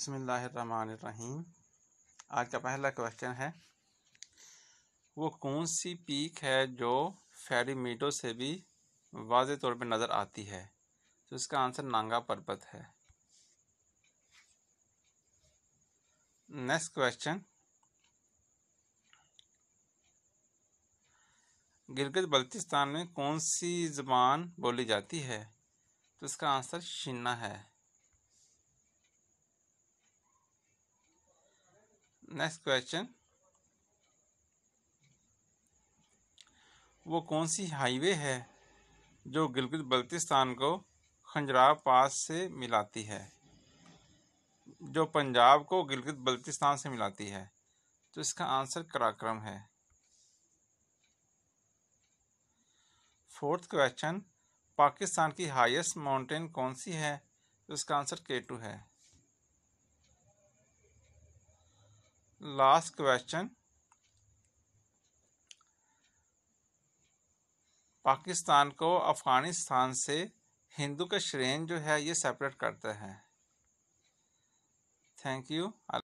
बसमीम आज का पहला क्वेश्चन है वो कौन सी पीक है जो मीटो से भी वाज तौर पर नज़र आती है तो इसका आंसर नांगा पर्वत है नेक्स्ट क्वेश्चन गिरगित बल्तिस्तान में कौन सी ज़बान बोली जाती है तो इसका आंसर शिन्ना है नेक्स्ट क्वेश्चन वो कौन सी हाईवे है जो गिलगित बल्तिस्तान को खंजराब पास से मिलाती है जो पंजाब को गिलगित बल्तिस्तान से मिलाती है तो इसका आंसर कराक्रम है फोर्थ क्वेश्चन पाकिस्तान की हाईएस्ट माउंटेन कौन सी है तो इसका आंसर के टू है last question पाकिस्तान को अफगानिस्तान से हिंदू का श्रेण जो है ये सेपरेट करता है थैंक यू